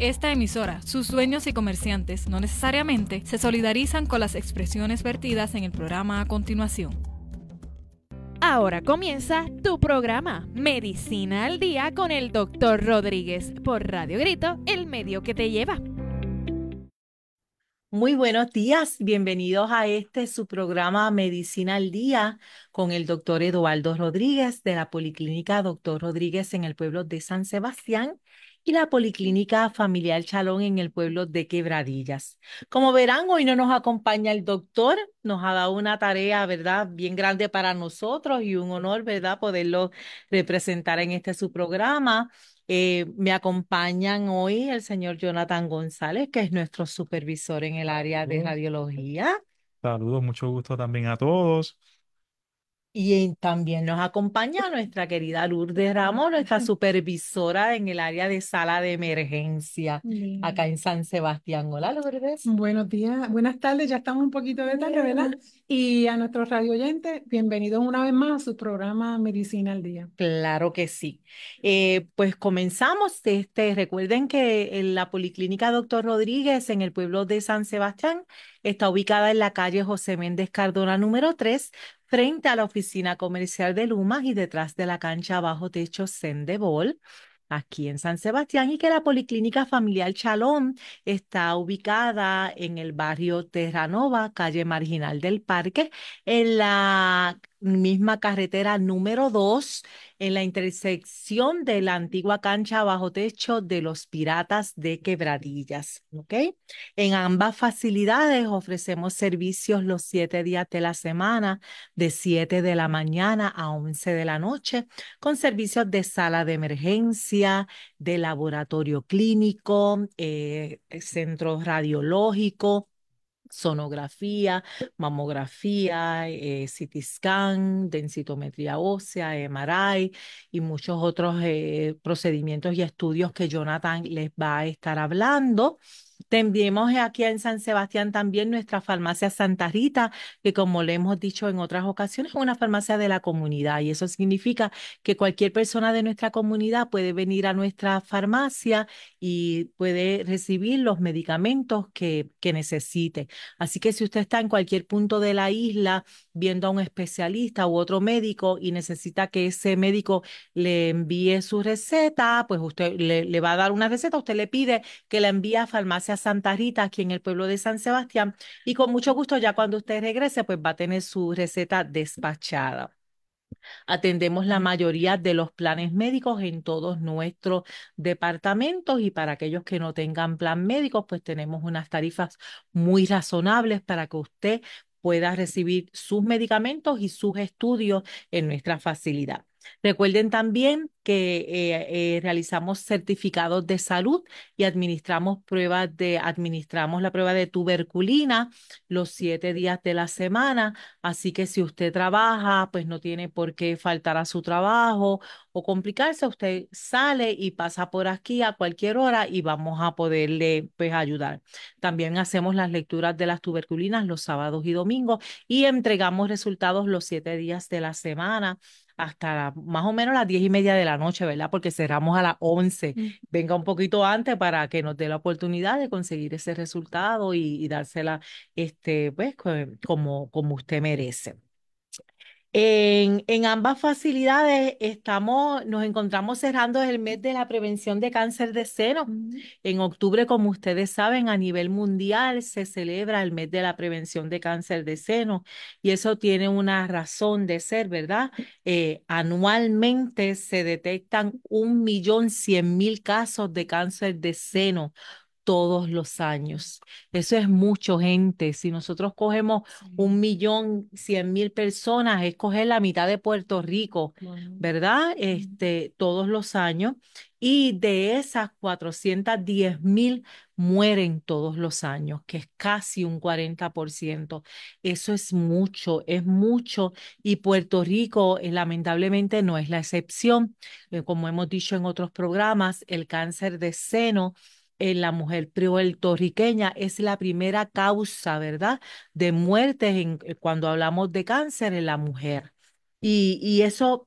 Esta emisora, sus dueños y comerciantes no necesariamente se solidarizan con las expresiones vertidas en el programa a continuación. Ahora comienza tu programa Medicina al Día con el Dr. Rodríguez por Radio Grito, el medio que te lleva. Muy buenos días, bienvenidos a este su programa Medicina al Día con el doctor Eduardo Rodríguez de la Policlínica Doctor Rodríguez en el pueblo de San Sebastián y la Policlínica Familiar Chalón en el pueblo de Quebradillas. Como verán, hoy no nos acompaña el doctor, nos ha dado una tarea, ¿verdad?, bien grande para nosotros y un honor, ¿verdad?, poderlo representar en este su programa. Eh, me acompañan hoy el señor Jonathan González, que es nuestro supervisor en el área de radiología. Saludos, mucho gusto también a todos. Y también nos acompaña nuestra querida Lourdes Ramos, nuestra supervisora en el área de sala de emergencia acá en San Sebastián. Hola, Lourdes. Buenos días, buenas tardes, ya estamos un poquito de tarde, ¿verdad? Y a nuestros radio oyentes, bienvenidos una vez más a su programa Medicina al Día. Claro que sí. Eh, pues comenzamos. Este, recuerden que la Policlínica Doctor Rodríguez en el pueblo de San Sebastián está ubicada en la calle José Méndez Cardona número 3, frente a la oficina comercial de Lumas y detrás de la cancha bajo techo Sendebol aquí en San Sebastián y que la Policlínica Familiar Chalón está ubicada en el barrio Terranova, calle marginal del parque, en la misma carretera número 2 en la intersección de la antigua cancha bajo techo de los Piratas de Quebradillas. En ambas facilidades ofrecemos servicios los siete días de la semana, de 7 de la mañana a 11 de la noche, con servicios de sala de emergencia, de laboratorio clínico, eh, centro radiológico, sonografía, mamografía, eh, CT scan, densitometría ósea, MRI y muchos otros eh, procedimientos y estudios que Jonathan les va a estar hablando enviamos aquí en San Sebastián también nuestra farmacia Santa Rita, que como le hemos dicho en otras ocasiones, es una farmacia de la comunidad y eso significa que cualquier persona de nuestra comunidad puede venir a nuestra farmacia y puede recibir los medicamentos que, que necesite. Así que si usted está en cualquier punto de la isla viendo a un especialista u otro médico y necesita que ese médico le envíe su receta, pues usted le, le va a dar una receta, usted le pide que la envíe a farmacia a Santa Rita aquí en el pueblo de San Sebastián y con mucho gusto ya cuando usted regrese pues va a tener su receta despachada. Atendemos la mayoría de los planes médicos en todos nuestros departamentos y para aquellos que no tengan plan médico, pues tenemos unas tarifas muy razonables para que usted pueda recibir sus medicamentos y sus estudios en nuestra facilidad. Recuerden también que eh, eh, realizamos certificados de salud y administramos pruebas de, administramos la prueba de tuberculina los siete días de la semana. Así que si usted trabaja, pues no tiene por qué faltar a su trabajo o complicarse. Usted sale y pasa por aquí a cualquier hora y vamos a poderle pues, ayudar. También hacemos las lecturas de las tuberculinas los sábados y domingos y entregamos resultados los siete días de la semana hasta más o menos las diez y media de la noche, ¿verdad? Porque cerramos a las 11. Mm. Venga un poquito antes para que nos dé la oportunidad de conseguir ese resultado y, dársela, este, pues, como, como usted merece. En, ambas facilidades estamos, nos encontramos cerrando el mes de la prevención de cáncer de seno. Mm. En octubre, como ustedes saben, a nivel mundial se celebra el mes de la prevención de cáncer de seno y eso tiene una razón de ser, ¿verdad? Eh, anualmente se detectan un millón cien mil casos de cáncer de seno todos los años. Eso es mucho, gente. Si nosotros cogemos un millón cien mil personas, es coger la mitad de Puerto Rico, ¿verdad? Este, todos los años. Y de esas diez mil mueren todos los años, que es casi un 40%. Eso es mucho, es mucho. Y Puerto Rico, eh, lamentablemente, no es la excepción. Eh, como hemos dicho en otros programas, el cáncer de seno en la mujer puertorriqueña es la primera causa, ¿verdad?, de muertes en, eh, cuando hablamos de cáncer en la mujer. Y, y eso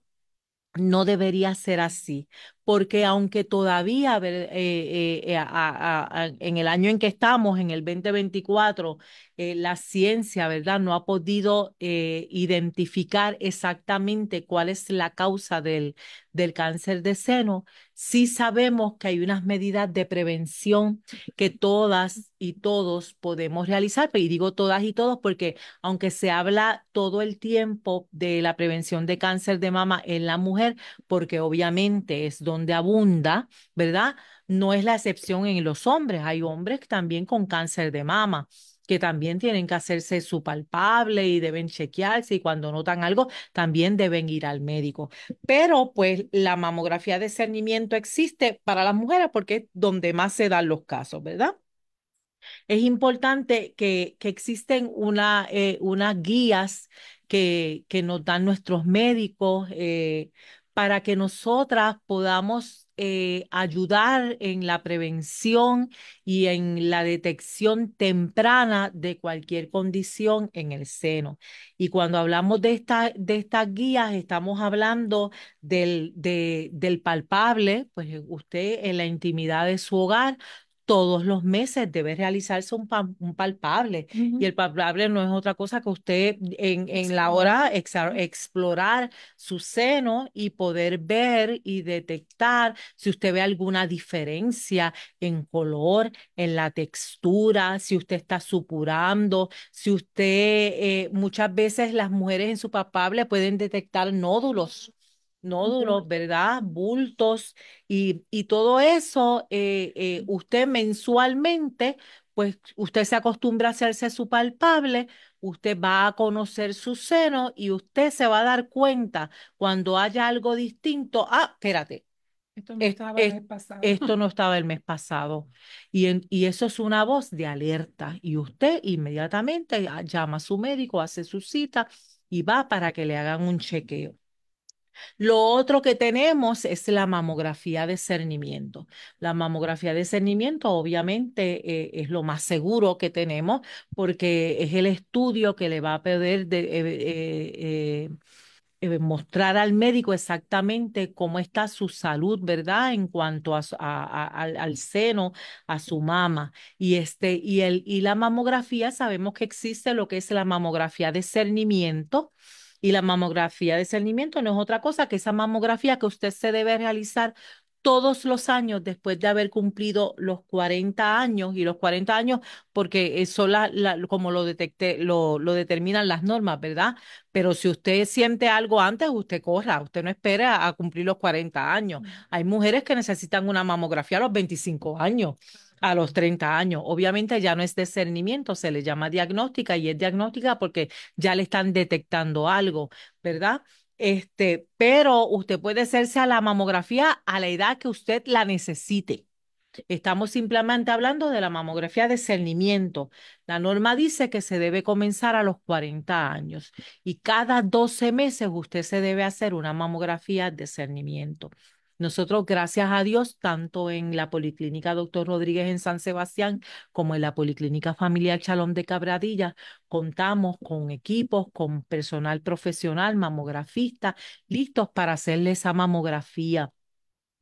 no debería ser así, porque aunque todavía eh, eh, en el año en que estamos, en el 2024, la ciencia, ¿verdad?, no ha podido identificar exactamente cuál es la causa del, del cáncer de seno, Sí sabemos que hay unas medidas de prevención que todas y todos podemos realizar, y digo todas y todos porque aunque se habla todo el tiempo de la prevención de cáncer de mama en la mujer, porque obviamente es donde abunda, ¿verdad? No es la excepción en los hombres, hay hombres también con cáncer de mama que también tienen que hacerse su palpable y deben chequearse y cuando notan algo también deben ir al médico. Pero pues la mamografía de cernimiento existe para las mujeres porque es donde más se dan los casos, ¿verdad? Es importante que, que existen una, eh, unas guías que, que, nos dan nuestros médicos eh, para que nosotras podamos eh, ayudar en la prevención y en la detección temprana de cualquier condición en el seno. Y cuando hablamos de, de estas guías, estamos hablando del, del palpable, pues eh, usted en la intimidad de su hogar todos los meses debe realizarse un, palpable. Y el palpable no es otra cosa que usted en, la hora explorar su seno y poder ver y detectar si usted ve alguna diferencia en color, en la textura, si usted está supurando, si usted, eh, muchas veces las mujeres en su palpable pueden detectar nódulos nódulos, ¿verdad? Bultos y, y todo eso, eh, eh, usted mensualmente, pues usted se acostumbra a hacerse su palpable, usted va a conocer su seno y usted se va a dar cuenta cuando haya algo distinto. Ah, espérate. Esto no estaba el mes pasado. Esto no estaba el mes pasado. Y, y eso es una voz de alerta. Y usted inmediatamente ah, llama a su médico, hace su cita y va para que le hagan un chequeo. Lo otro que tenemos es la mamografía de cernimiento. La mamografía de cernimiento obviamente eh, es lo más seguro que tenemos porque es el estudio que le va a poder de, eh, eh, mostrar al médico exactamente cómo está su salud, ¿verdad? En cuanto a, al, seno, a su mama. Y, este, y, el, y la mamografía, sabemos que existe lo que es la mamografía de cernimiento y la mamografía de cernimiento no es otra cosa que esa mamografía que usted se debe realizar todos los años después de haber cumplido los 40 años y los 40 años porque eso la, como lo detecte lo, lo determinan las normas, ¿verdad? Pero si usted siente algo antes, usted corra, usted no espera a cumplir los 40 años. Mm. Hay mujeres que necesitan una mamografía a los 25 años a los 30 años. Obviamente ya no es discernimiento, se le llama diagnóstica y es diagnóstica porque ya le están detectando algo, ¿verdad? Este, pero usted puede hacerse a la mamografía a la edad que usted la necesite. Estamos simplemente hablando de la mamografía de cernimiento. La norma dice que se debe comenzar a los 40 años y cada 12 meses usted se debe hacer una mamografía de cernimiento. Nosotros, gracias a Dios, tanto en la Policlínica Doctor Rodríguez en San Sebastián como en la Policlínica Familiar Chalón de Cabradilla, contamos con equipos, con personal profesional, mamografistas, listos para hacerle esa mamografía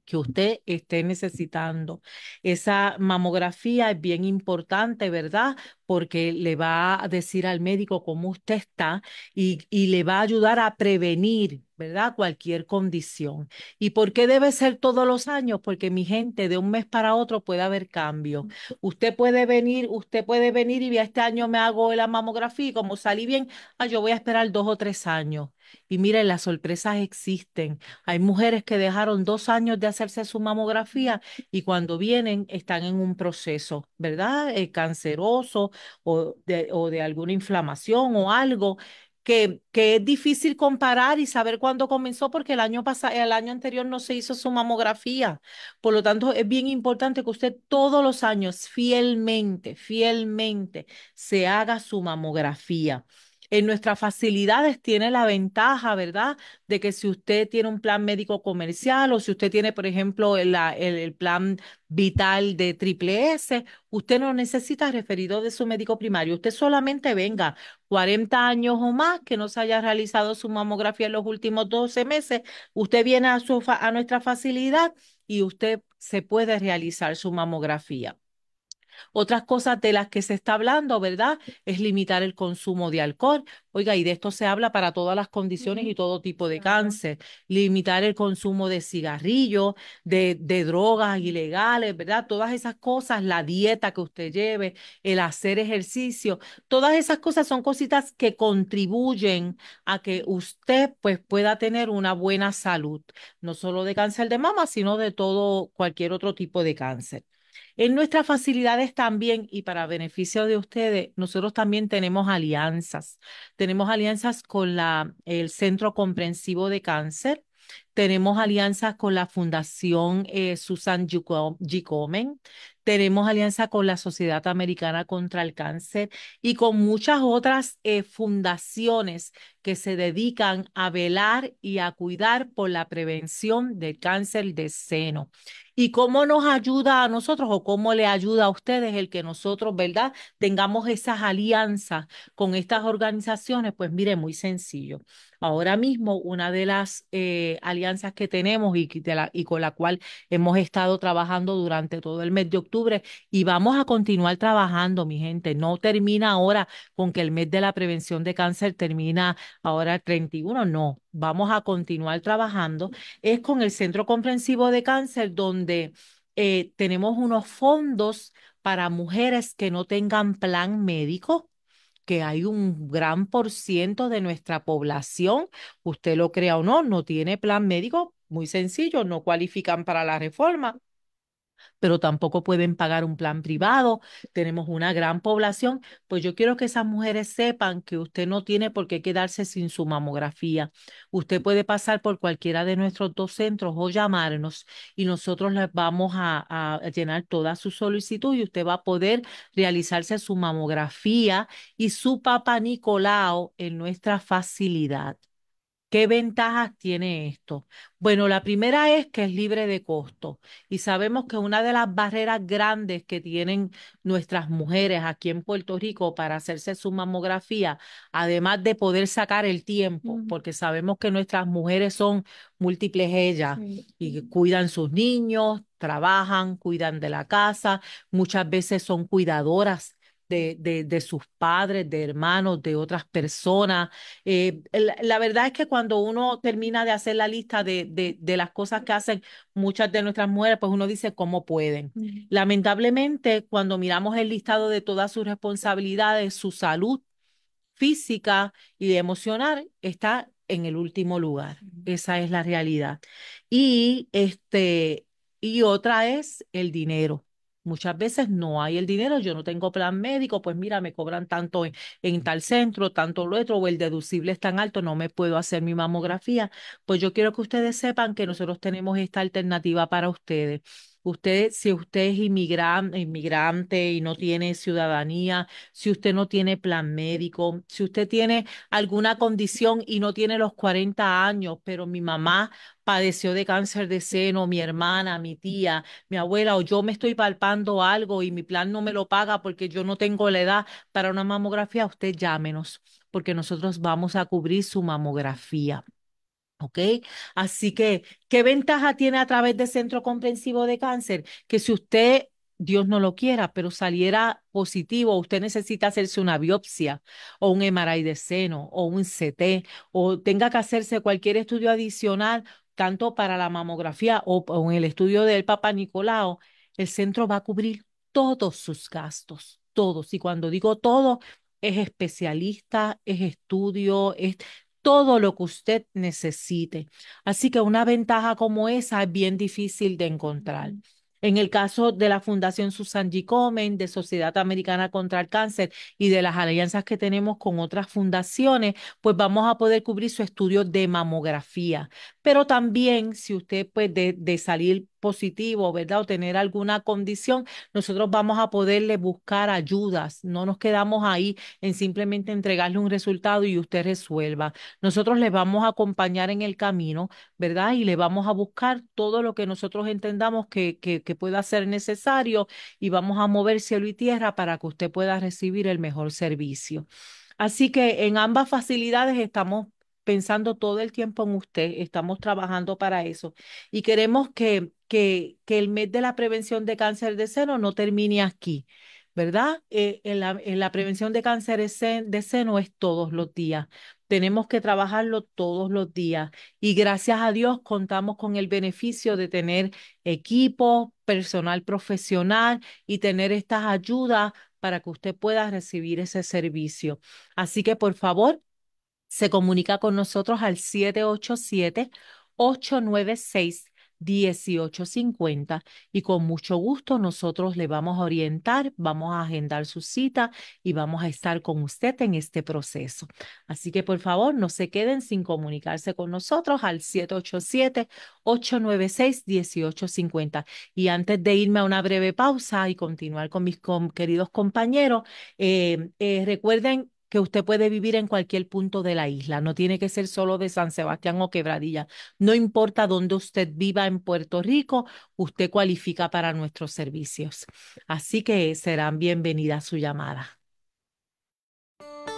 que usted esté necesitando. Esa mamografía es bien importante, ¿verdad? Porque le va a decir al médico cómo usted está y le va a ayudar a prevenir ¿verdad? Cualquier condición. ¿Y por qué debe ser todos los años? Porque mi gente, de un mes para otro puede haber cambio. Usted puede venir, usted puede venir y ya este año me hago la mamografía y como salí bien, ah, yo voy a esperar dos o tres años. Y miren, las sorpresas existen. Hay mujeres que dejaron dos años de hacerse su mamografía y cuando vienen están en un proceso, ¿verdad? Eh, canceroso o o de alguna inflamación o algo que, es difícil comparar y saber cuándo comenzó porque el año, pasado, el año anterior no se hizo su mamografía. Por lo tanto, es bien importante que usted todos los años fielmente, fielmente se haga su mamografía. En nuestras facilidades tiene la ventaja, ¿verdad? De que si usted tiene un plan médico comercial o si usted tiene, por ejemplo, el, plan vital de Triple S, usted no necesita referido de su médico primario. Usted solamente venga 40 años o más, que no se haya realizado su mamografía en los últimos 12 meses. Usted viene a, a nuestra facilidad y usted se puede realizar su mamografía. Otras cosas de las que se está hablando, ¿verdad? Es limitar el consumo de alcohol. Oiga, y de esto se habla para todas las condiciones y todo tipo de cáncer. Limitar el consumo de cigarrillos, de, de drogas ilegales, ¿verdad? Todas esas cosas, la dieta que usted lleve, el hacer ejercicio, todas esas cosas son cositas que contribuyen a que usted pues pueda tener una buena salud, no solo de cáncer de mama, sino de todo cualquier otro tipo de cáncer. En nuestras facilidades también, y para beneficio de ustedes, nosotros también tenemos alianzas. Tenemos alianzas con la, el Centro Comprensivo de Cáncer, tenemos alianzas con la Fundación eh, Susan G. tenemos alianzas con la Sociedad Americana contra el Cáncer y con muchas otras eh, fundaciones que se dedican a velar y a cuidar por la prevención del cáncer de seno. ¿Y cómo nos ayuda a nosotros o cómo le ayuda a ustedes el que nosotros, verdad, tengamos esas alianzas con estas organizaciones? Pues mire, muy sencillo. Ahora mismo, una de las eh, alianzas que tenemos y, y con la cual hemos estado trabajando durante todo el mes de octubre y vamos a continuar trabajando, mi gente, no termina ahora con que el mes de la prevención de cáncer termina ahora 31, no, vamos a continuar trabajando, es con el Centro Comprensivo de Cáncer, donde eh, tenemos unos fondos para mujeres que no tengan plan médico que hay un gran por ciento de nuestra población, usted lo crea o no, no tiene plan médico, muy sencillo, no cualifican para la reforma, pero tampoco pueden pagar un plan privado. Tenemos una gran población, pues yo quiero que esas mujeres sepan que usted no tiene por qué quedarse sin su mamografía. Usted puede pasar por cualquiera de nuestros dos centros o llamarnos y nosotros les vamos a, llenar toda su solicitud y usted va a poder realizarse su mamografía y su papá Nicolao en nuestra facilidad. ¿Qué ventajas tiene esto? Bueno, la primera es que es libre de costo y sabemos que una de las barreras grandes que tienen nuestras mujeres aquí en Puerto Rico para hacerse su mamografía, además de poder sacar el tiempo, porque sabemos que nuestras mujeres son múltiples ellas y cuidan sus niños, trabajan, cuidan de la casa, muchas veces son cuidadoras de, sus padres, de hermanos, de otras personas. Eh, la, verdad es que cuando uno termina de hacer la lista de, las cosas que hacen muchas de nuestras mujeres, pues uno dice, ¿cómo pueden? Lamentablemente, cuando miramos el listado de todas sus responsabilidades, su salud física y emocional está en el último lugar. Esa es la realidad. Y este y otra es el dinero. Muchas veces no hay el dinero, yo no tengo plan médico, pues mira, me cobran tanto en, tal centro, tanto lo otro, o el deducible es tan alto, no me puedo hacer mi mamografía. Pues yo quiero que ustedes sepan que nosotros tenemos esta alternativa para ustedes. Usted, si usted es inmigrante, inmigrante y no tiene ciudadanía, si usted no tiene plan médico, si usted tiene alguna condición y no tiene los 40 años, pero mi mamá padeció de cáncer de seno, mi hermana, mi tía, mi abuela, o yo me estoy palpando algo y mi plan no me lo paga porque yo no tengo la edad para una mamografía, usted llámenos, porque nosotros vamos a cubrir su mamografía. ¿Ok? Así que, ¿qué ventaja tiene a través del Centro Comprensivo de Cáncer? Que si usted, Dios no lo quiera, pero saliera positivo, usted necesita hacerse una biopsia o un MRI de seno o un CT o tenga que hacerse cualquier estudio adicional, tanto para la mamografía o, en el estudio del Papa Nicolau, el centro va a cubrir todos sus gastos, todos. Y cuando digo todos, es especialista, es estudio, es todo lo que usted necesite. Así que una ventaja como esa es bien difícil de encontrar. En el caso de la Fundación Susan G. Komen, de Sociedad Americana contra el Cáncer y de las alianzas que tenemos con otras fundaciones, pues vamos a poder cubrir su estudio de mamografía pero también si usted puede salir positivo, ¿verdad? O tener alguna condición, nosotros vamos a poderle buscar ayudas, no nos quedamos ahí en simplemente entregarle un resultado y usted resuelva. Nosotros le vamos a acompañar en el camino, ¿verdad? Y le vamos a buscar todo lo que nosotros entendamos que, que, que pueda ser necesario y vamos a mover cielo y tierra para que usted pueda recibir el mejor servicio. Así que en ambas facilidades estamos pensando todo el tiempo en usted, estamos trabajando para eso y queremos que, que, el mes de la prevención de cáncer de seno no termine aquí. ¿Verdad? Eh, en, la, en, la, prevención de cáncer de seno es todos los días. Tenemos que trabajarlo todos los días y gracias a Dios contamos con el beneficio de tener equipo, personal profesional y tener estas ayudas para que usted pueda recibir ese servicio. Así que por favor, se comunica con nosotros al 787-896-1850 y con mucho gusto nosotros le vamos a orientar, vamos a agendar su cita y vamos a estar con usted en este proceso. Así que por favor no se queden sin comunicarse con nosotros al 787-896-1850. Y antes de irme a una breve pausa y continuar con mis queridos compañeros, eh, eh, recuerden que usted puede vivir en cualquier punto de la isla, no tiene que ser solo de San Sebastián o Quebradilla, no importa dónde usted viva en Puerto Rico, usted cualifica para nuestros servicios. Así que serán bienvenidas su llamada.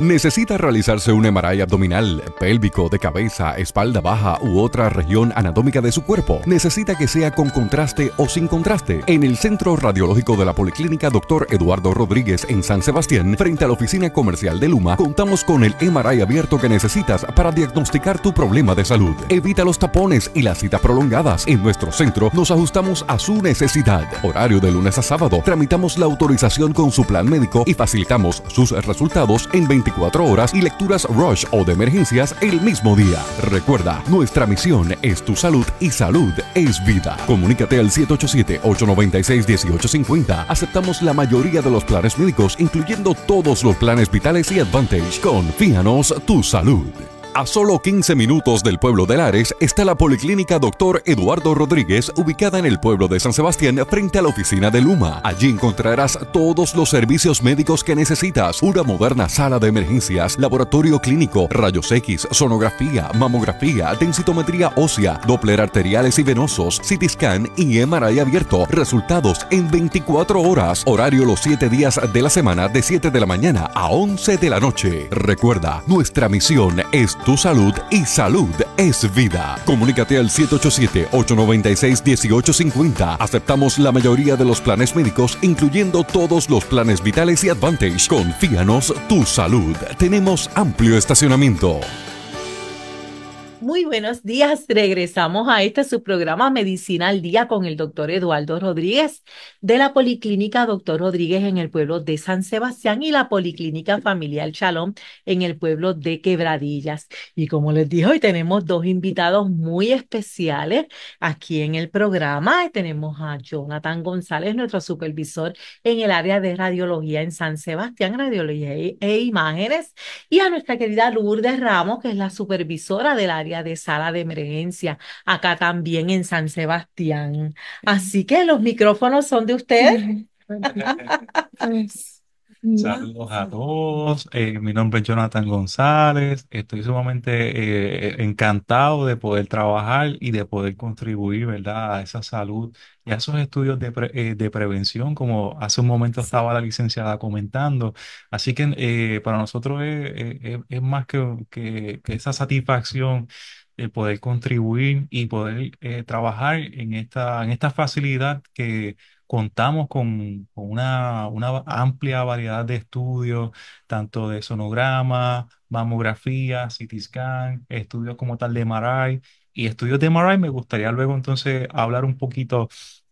Necesita realizarse un MRI abdominal, pélvico, de cabeza, espalda baja u otra región anatómica de su cuerpo. Necesita que sea con contraste o sin contraste. En el Centro Radiológico de la Policlínica Dr. Eduardo Rodríguez en San Sebastián, frente a la oficina comercial de Luma, contamos con el MRI abierto que necesitas para diagnosticar tu problema de salud. Evita los tapones y las citas prolongadas. En nuestro centro nos ajustamos a su necesidad. Horario de lunes a sábado. Tramitamos la autorización con su plan médico y facilitamos sus resultados en 24 24 horas y lecturas rush o de emergencias el mismo día. Recuerda, nuestra misión es tu salud y salud es vida. Comunícate al 787-896-1850. Aceptamos la mayoría de los planes médicos, incluyendo todos los planes vitales y Advantage. Confíanos tu salud. A solo 15 minutos del pueblo de Lares está la Policlínica Doctor Eduardo Rodríguez, ubicada en el pueblo de San Sebastián, frente a la oficina de Luma. Allí encontrarás todos los servicios médicos que necesitas: una moderna sala de emergencias, laboratorio clínico, rayos X, sonografía, mamografía, densitometría ósea, Doppler arteriales y venosos, CT scan y MRI abierto. Resultados en 24 horas, horario los 7 días de la semana, de 7 de la mañana a 11 de la noche. Recuerda, nuestra misión es tu salud y salud es vida. Comunícate al 787-896-1850. Aceptamos la mayoría de los planes médicos, incluyendo todos los planes vitales y Advantage. Confíanos tu salud. Tenemos amplio estacionamiento. Muy buenos días. Regresamos a este su programa Medicina al Día con el doctor Eduardo Rodríguez de la Policlínica Doctor Rodríguez en el pueblo de San Sebastián y la Policlínica Familiar Chalón en el pueblo de Quebradillas. Y como les dije, hoy tenemos dos invitados muy especiales aquí en el programa. Tenemos a Jonathan González, nuestro supervisor en el área de radiología en San Sebastián, radiología e, e imágenes, y a nuestra querida Lourdes Ramos, que es la supervisora del área de sala de emergencia, acá también en San Sebastián. Así que los micrófonos son de usted pues, Saludos a todos. Eh, mi nombre es Jonathan González. Estoy sumamente eh, encantado de poder trabajar y de poder contribuir, ¿verdad?, a esa salud y a esos estudios de, eh, de prevención, como hace un momento estaba la licenciada comentando. Así que eh, para nosotros es, es- más que, que- que esa satisfacción de poder contribuir y poder eh, trabajar en esta, en esta facilidad que contamos con, una, amplia variedad de estudios, tanto de sonograma, mamografía, CT scan, estudios como tal de MRI. Y estudios de MRI me gustaría luego entonces hablar un poquito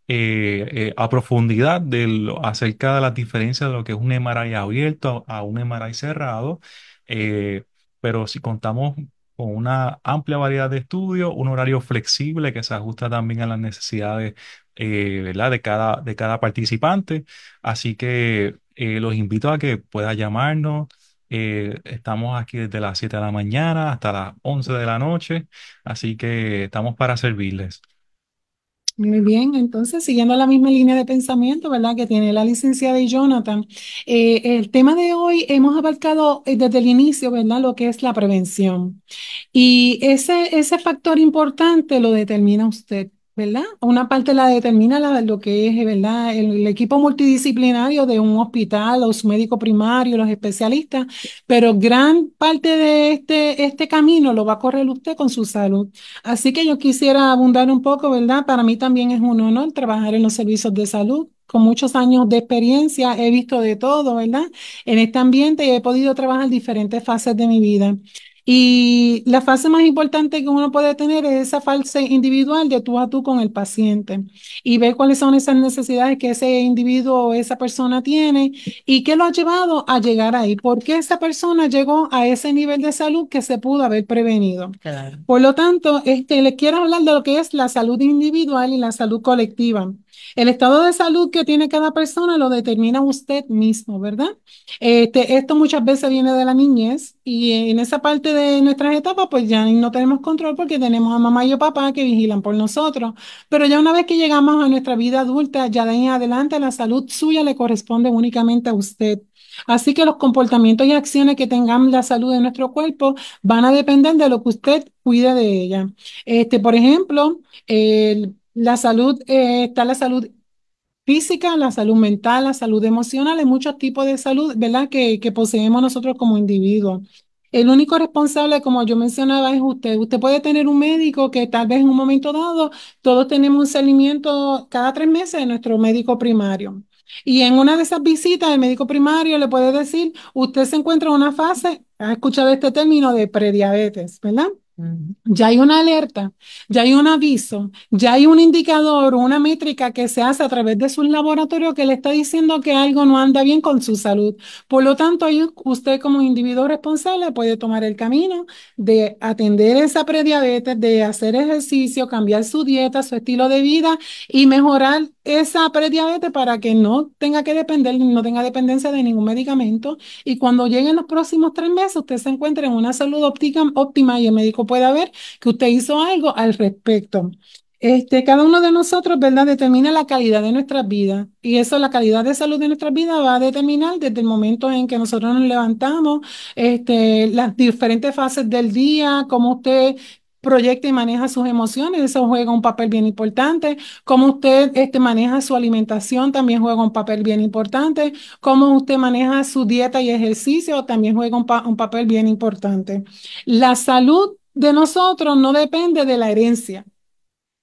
eh, eh, a profundidad de acerca de las diferencias de lo que es un MRI abierto a un MRI cerrado, eh, pero si contamos con una amplia variedad de estudios, un horario flexible que se ajusta también a las necesidades eh, de cada, de cada participante. Así que eh, los invito a que puedan llamarnos. Eh, estamos aquí desde las 7 de la mañana hasta las 11 de la noche, así que estamos para servirles. Muy bien, entonces siguiendo la misma línea de pensamiento, ¿verdad? Que tiene la licenciada y Jonathan. el tema de hoy hemos abarcado desde el inicio, ¿verdad? Lo que es la prevención. Y ese, ese factor importante lo determina usted. ¿verdad? Una parte la determina la, lo que es, ¿verdad? El, equipo multidisciplinario de un hospital, o su médico primario, los especialistas, pero gran parte de este, este camino lo va a correr usted con su salud. Así que yo quisiera abundar un poco, ¿verdad? Para mí también es un honor trabajar en los servicios de salud. Con muchos años de experiencia he visto de todo, ¿verdad? En este ambiente y he podido trabajar diferentes fases de mi vida. Y la fase más importante que uno puede tener es esa fase individual de tú a tú con el paciente y ver cuáles son esas necesidades que ese individuo o esa persona tiene y qué lo ha llevado a llegar ahí. ¿Por qué esa persona llegó a ese nivel de salud que se pudo haber prevenido? Por lo tanto, este, les quiero hablar de lo que es la salud individual y la salud colectiva. El estado de salud que tiene cada persona lo determina usted mismo, ¿verdad? Este, esto muchas veces viene de la niñez y en esa parte de nuestras etapas pues ya no tenemos control porque tenemos a mamá y a papá que vigilan por nosotros. Pero ya una vez que llegamos a nuestra vida adulta, ya de ahí en adelante la salud suya le corresponde únicamente a usted. Así que los comportamientos y acciones que tengan la salud de nuestro cuerpo van a depender de lo que usted cuide de ella. Este, por ejemplo, el la salud, eh, está la salud física, la salud mental, la salud emocional, hay muchos tipos de salud, ¿verdad? Que, que poseemos nosotros como individuos. El único responsable, como yo mencionaba, es usted. Usted puede tener un médico que tal vez en un momento dado, todos tenemos un seguimiento cada tres meses de nuestro médico primario. Y en una de esas visitas, el médico primario le puede decir, usted se encuentra en una fase, ha escuchado este término de prediabetes, ¿verdad? Ya hay una alerta, ya hay un aviso, ya hay un indicador, una métrica que se hace a través de su laboratorio que le está diciendo que algo no anda bien con su salud. Por lo tanto, usted como individuo responsable puede tomar el camino de atender esa prediabetes, de hacer ejercicio, cambiar su dieta, su estilo de vida y mejorar esa prediabetes para que no tenga que depender, no tenga dependencia de ningún medicamento. Y cuando lleguen los próximos tres meses, usted se encuentra en una salud óptima y el médico pueda ver que usted hizo algo al respecto. Este, cada uno de nosotros, ¿verdad?, determina la calidad de nuestra vida, Y eso, la calidad de salud de nuestra vida va a determinar desde el momento en que nosotros nos levantamos, este, las diferentes fases del día, cómo usted proyecta y maneja sus emociones, eso juega un papel bien importante. Cómo usted este, maneja su alimentación también juega un papel bien importante. Cómo usted maneja su dieta y ejercicio también juega un, un papel bien importante. La salud de nosotros no depende de la herencia.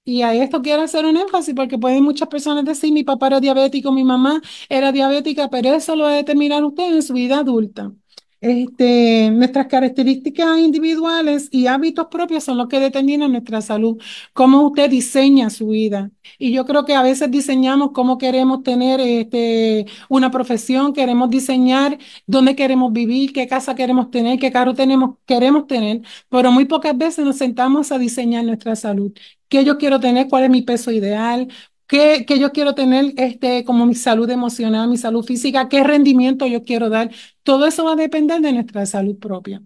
Y a esto quiero hacer un énfasis porque pueden muchas personas decir, mi papá era diabético, mi mamá era diabética, pero eso lo va a determinar usted en su vida adulta. Este, nuestras características individuales y hábitos propios son los que determinan nuestra salud, cómo usted diseña su vida. Y yo creo que a veces diseñamos cómo queremos tener este, una profesión, queremos diseñar dónde queremos vivir, qué casa queremos tener, qué carro tenemos, queremos tener, pero muy pocas veces nos sentamos a diseñar nuestra salud. ¿Qué yo quiero tener? ¿Cuál es mi peso ideal? ¿Qué, yo quiero tener este, como mi salud emocional, mi salud física, qué rendimiento yo quiero dar. Todo eso va a depender de nuestra salud propia.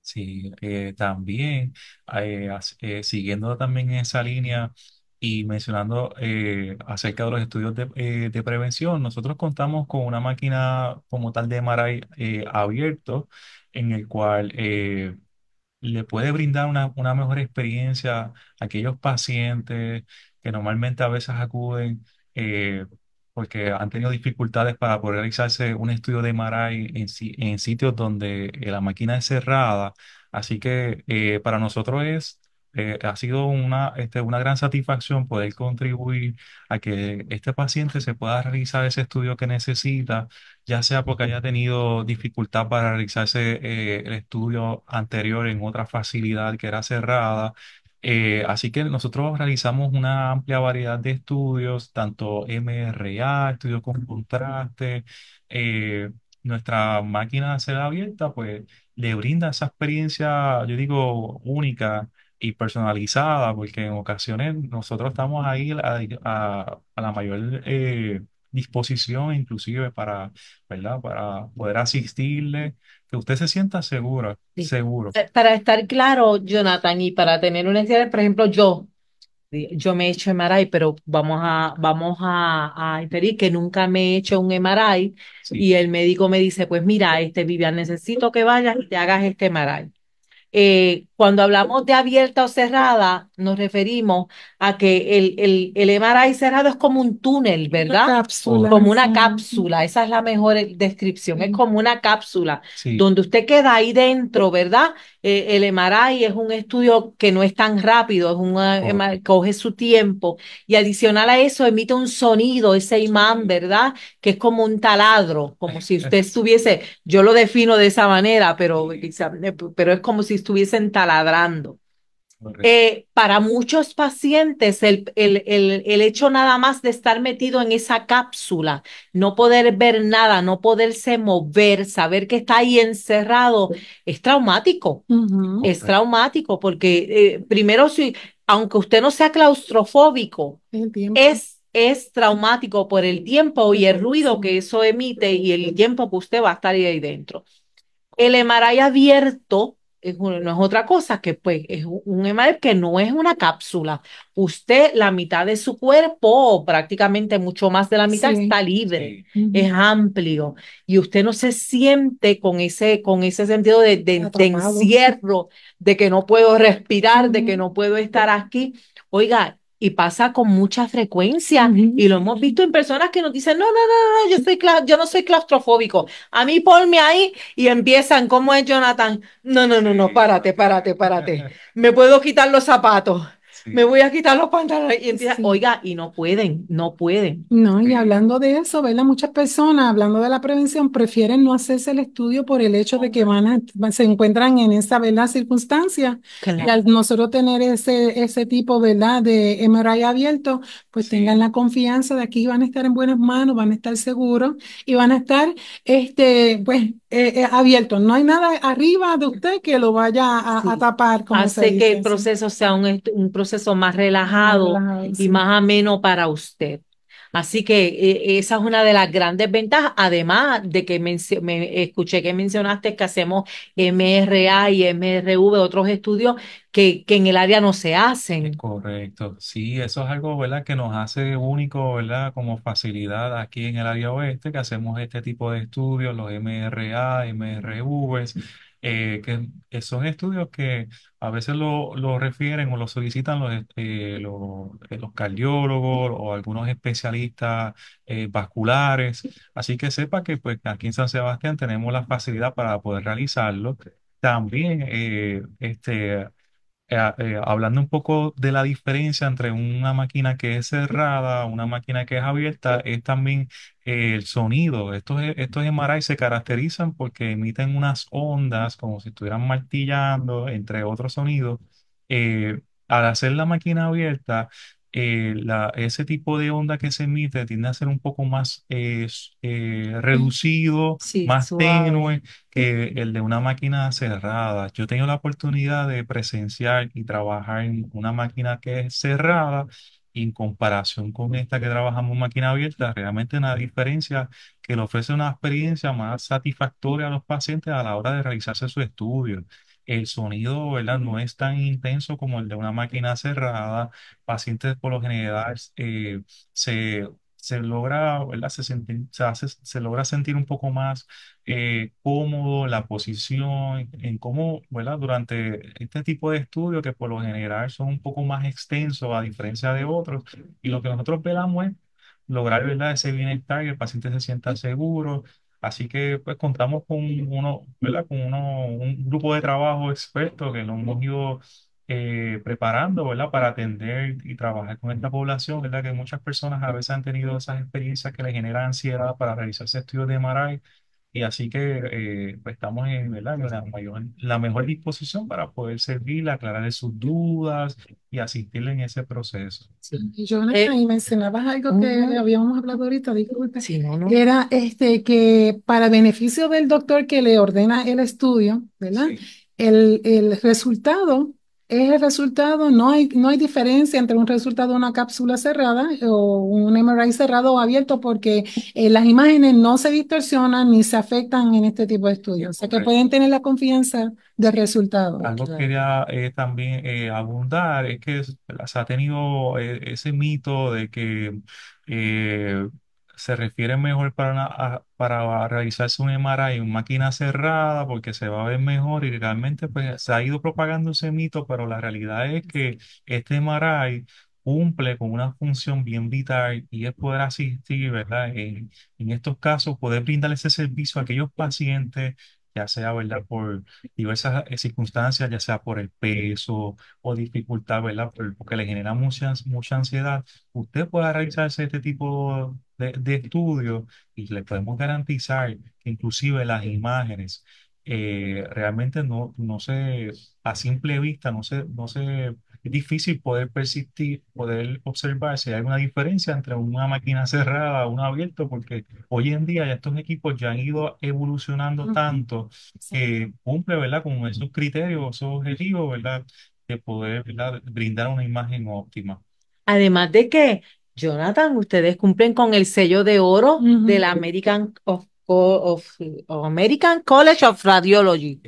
Sí, eh, también, eh, eh, siguiendo también esa línea y mencionando acerca de los estudios de, de, prevención, nosotros contamos con una máquina como tal de MRI abierto, en el cual le puede brindar una, una mejor experiencia a aquellos pacientes que normalmente a veces acuden eh, porque han tenido dificultades para poder realizarse un estudio de MRI en, en sitios donde eh, la máquina es cerrada. Así que eh, para nosotros es, eh, ha sido una, este, una gran satisfacción poder contribuir a que este paciente se pueda realizar ese estudio que necesita, ya sea porque haya tenido dificultad para realizarse el estudio anterior en otra facilidad que era cerrada eh, así que nosotros realizamos una amplia variedad de estudios, tanto MRA, estudios con contraste. Eh, nuestra máquina de abierta, pues le brinda esa experiencia, yo digo, única y personalizada, porque en ocasiones nosotros estamos ahí a, la mayor... Eh, disposición inclusive para, ¿verdad? Para poder asistirle, que usted se sienta segura, seguro. Eh, para estar claro, Jonathan, y para tener una idea, por ejemplo, yo, yo me he hecho MRI, pero vamos a, vamos a, a inferir que nunca me he hecho un MRI y el médico me dice, pues mira, este Vivian, necesito que vayas y te hagas este MRI. Eh, cuando hablamos de abierta o cerrada, nos referimos a que el, el, el MRI cerrado es como un túnel, ¿verdad? como una cápsula, esa es la mejor eh, descripción, es como una cápsula, donde usted queda ahí dentro, ¿verdad? Eh, el MRI es un estudio que no es tan rápido, es oh. coge su tiempo y adicional a eso emite un sonido, ese imán, ¿verdad? Que es como un taladro, como si usted estuviese, yo lo defino de esa manera, pero, pero es como si estuviesen taladrando. Eh, para muchos pacientes, el, el, hecho nada más de estar metido en esa cápsula, no poder ver nada, no poderse mover, saber que está ahí encerrado, es traumático. Es traumático porque eh, primero, si, aunque usted no sea claustrofóbico, es, es traumático por el tiempo y el ruido que eso emite y el tiempo que usted va a estar ahí dentro. El MRI abierto no es otra cosa que pues es un email que no es una cápsula. Usted, la mitad de su cuerpo, prácticamente mucho más de la mitad, está libre, es amplio. Y usted no se siente con ese, con ese sentido de, de, encierro, de que no puedo respirar, de que no puedo estar aquí. Oiga, y pasa con mucha frecuencia y lo hemos visto en personas que nos dicen, no, no, no, no, yo, soy yo no soy claustrofóbico, a mí ponme ahí y empiezan, ¿cómo es Jonathan? No, no, no, no, párate, párate, párate, me puedo quitar los zapatos, me voy a quitar los pantalones. Y oiga, y no pueden, no pueden. No, y hablando de eso, ¿verdad? Muchas personas, hablando de la prevención, prefieren no hacerse el estudio por el hecho de que van a, se encuentran en esa, ¿verdad? Circunstancia. Y al nosotros tener ese, ese tipo, ¿verdad? De MRI abierto, pues tengan la confianza de aquí van a estar en buenas manos, van a estar seguros y van a estar, este, pues, eh, eh, abierto, no hay nada arriba de usted que lo vaya a, tapar. Hace que el proceso sea un, proceso más relajado, y más ameno para usted. Así que eh, esa es una de las grandes ventajas, además de que me, escuché que mencionaste que hacemos MRA y MRV, otros estudios que, que, en el área no se hacen. Correcto, sí, eso es algo, ¿verdad?, que nos hace único, ¿verdad?, como facilidad aquí en el área oeste, que hacemos este tipo de estudios, los MRA, MRVs eh, que eh, son estudios que a veces lo, lo refieren o lo solicitan los, eh, los cardiólogos o algunos especialistas vasculares. Así que sepa que pues, aquí en San Sebastián tenemos la facilidad para poder realizarlo. También este, eh, eh, hablando un poco de la diferencia entre una máquina que es cerrada, una máquina que es abierta, es también eh, el sonido. Estos, estos MRI se caracterizan porque emiten unas ondas como si estuvieran martillando, entre otros sonidos. al hacer la máquina abierta, eh, la- ese tipo de onda que se emite tiende a ser un poco más eh, eh mm, reducido, más tenue que el de una máquina cerrada. Yo tengo la oportunidad de presenciar y trabajar en una máquina que es cerrada. En comparación con esta que trabajamos en máquina abierta, realmente una diferencia que le ofrece una experiencia más satisfactoria a los pacientes a la hora de realizarse su estudio el sonido, ¿verdad? No es tan intenso como el de una máquina cerrada. Pacientes por lo general eh, se, se logra, ¿verdad? Se, logra sentir un poco más eh, cómodo la posición, en cómo, Durante este tipo de estudios que por lo general son un poco más extensos a diferencia de otros, y lo que nosotros velamos es lograr, ¿verdad? Ese bienestar, que el paciente se sienta seguro Así que pues contamos con uno, ¿verdad? Con uno, un grupo de trabajo experto que nos hemos ido eh, preparando, ¿verdad? Para atender y trabajar con esta población, ¿verdad? Que muchas personas a veces han tenido esas experiencias que les generan ansiedad para realizarse estudios de MRI y así que eh, pues, estamos en, la, mayor, la mejor disposición para poder servirle, aclararle sus dudas y asistirle en ese proceso. Y Jonathan, eh, mencionabas algo que habíamos hablado ahorita, disculpe, era este, que para beneficio del doctor que le ordena el estudio, ¿verdad? El, el resultado es el resultado, no hay, no hay diferencia entre un resultado de una cápsula cerrada o un MRI cerrado o abierto porque eh, las imágenes no se distorsionan ni se afectan en este tipo de estudios. O sea que pueden tener la confianza del resultado. Algo que quería eh, también eh, abundar es que se ha tenido ese mito de que se refiere mejor para, para realizarse un MRI en máquina cerrada porque se va a ver mejor y realmente pues, se ha ido propagando ese mito, pero la realidad es que este MRI cumple con una función bien vital y es poder asistir, ¿verdad? En, estos casos, poder brindar ese servicio a aquellos pacientes ya sea, ¿verdad? Por diversas eh, circunstancias, ya sea por el peso o dificultad, ¿verdad? porque le genera mucha, mucha ansiedad, usted puede realizarse este tipo de, de estudios y le podemos garantizar que inclusive las imágenes. Eh, realmente no, no se, a simple vista, no sé, no se, es difícil poder persistir, poder observar si hay alguna diferencia entre una máquina cerrada una abierta, porque hoy en día estos equipos ya han ido evolucionando tanto que cumple, ¿verdad?, con esos criterios, esos objetivos, ¿verdad?, de poder, brindar una imagen óptima. Además de que, Jonathan, ustedes cumplen con el sello de oro de la American American of, American College of Radiology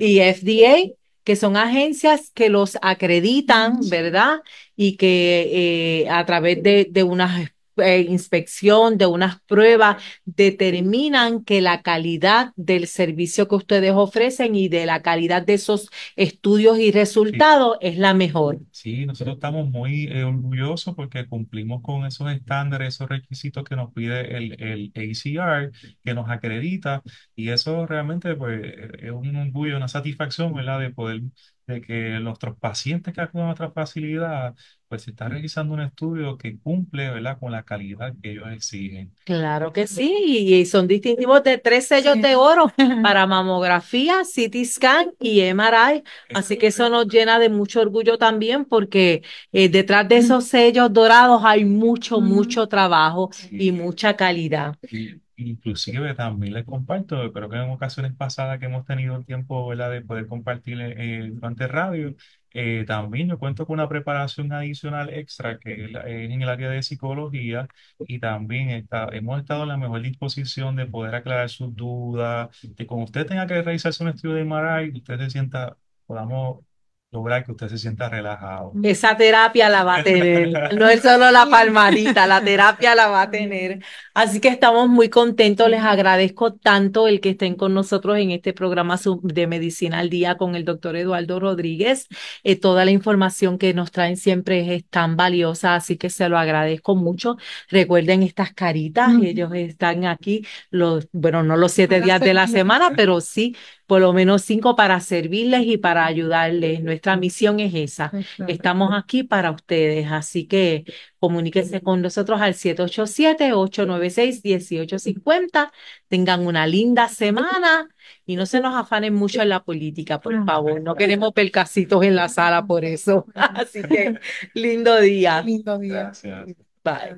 y FDA, que son agencias que los acreditan, mm. ¿verdad? Y que eh, a través de, de unas eh, inspección, de unas pruebas, determinan que la calidad del servicio que ustedes ofrecen y de la calidad de esos estudios y resultados es la mejor. Sí, nosotros estamos muy eh, orgullosos porque cumplimos con esos estándares, esos requisitos que nos pide el, el ACR, que nos acredita, y eso realmente pues, es un orgullo, una satisfacción, ¿verdad?, de poder de que nuestros pacientes que acuden a nuestra facilidad, pues se está realizando un estudio que cumple, ¿verdad?, con la calidad que ellos exigen. Claro que sí, y son distintivos de tres sellos de oro para mamografía, CT scan y MRI. Así que eso nos llena de mucho orgullo también porque eh, detrás de esos sellos dorados hay mucho, mucho trabajo y mucha calidad. Sí. Inclusive también les comparto, creo que en ocasiones pasadas que hemos tenido el tiempo, de poder compartir eh, durante durante radio, eh, también yo cuento con una preparación adicional extra que es en el área de psicología y también hemos estado en la mejor disposición de poder aclarar sus dudas, de cuando usted tenga que realizarse un estudio de MRI, usted se sienta, podamos lograr que usted se sienta relajado. Esa terapia la va a tener. No es solo la palmadita, la terapia la va a tener. Así que estamos muy contentos. Les agradezco tanto el que estén con nosotros en este programa de Medicina al Día con el doctor Eduardo Rodríguez. Eh, toda la información que nos traen siempre es tan valiosa, así que se lo agradezco mucho. Recuerden estas caritas, ellos están aquí, los, bueno, no los siete días de la semana, pero sí por lo menos cinco para servirles y para ayudarles. Nuestra misión es esa. Estamos aquí para ustedes, así que comuníquense con nosotros al 787-896-1850. Tengan una linda semana y no se nos afanen mucho en la política, por ah. favor. No queremos percasitos en la sala por eso. Así que lindo día. Lindo día. Bye.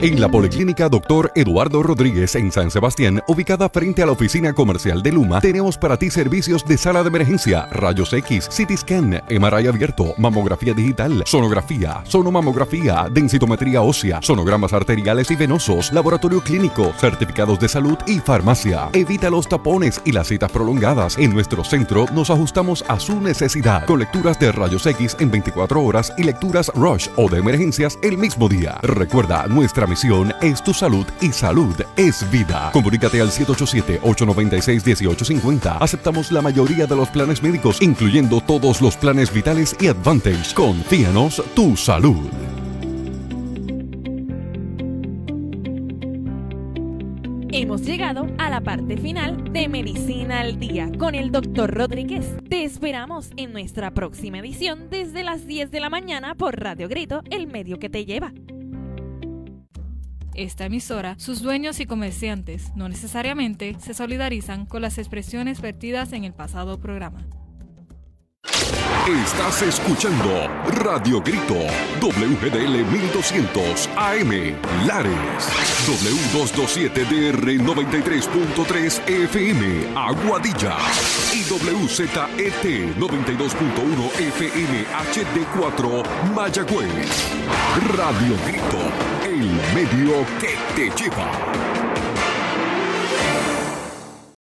En la Policlínica Dr. Eduardo Rodríguez en San Sebastián, ubicada frente a la oficina comercial de Luma, tenemos para ti servicios de sala de emergencia, rayos X, CT scan, MRI abierto, mamografía digital, sonografía, sonomamografía, densitometría ósea, sonogramas arteriales y venosos, laboratorio clínico, certificados de salud y farmacia. Evita los tapones y las citas prolongadas. En nuestro centro nos ajustamos a su necesidad con lecturas de rayos X en 24 horas y lecturas rush o de emergencias el mismo día. Recuerda nuestra misión es tu salud y salud es vida. Comunícate al 787-896-1850. Aceptamos la mayoría de los planes médicos, incluyendo todos los planes vitales y Advantage. Confíanos tu salud. Hemos llegado a la parte final de Medicina al Día con el Dr. Rodríguez. Te esperamos en nuestra próxima edición desde las 10 de la mañana por Radio Grito, el medio que te lleva esta emisora, sus dueños y comerciantes no necesariamente se solidarizan con las expresiones vertidas en el pasado programa. Estás escuchando Radio Grito, WGDL 1200 AM, Lares, W227DR 93.3 FM, Aguadilla. WZET 92.1 FM HD4 Mayagüez. Radio Grito, el medio que te lleva.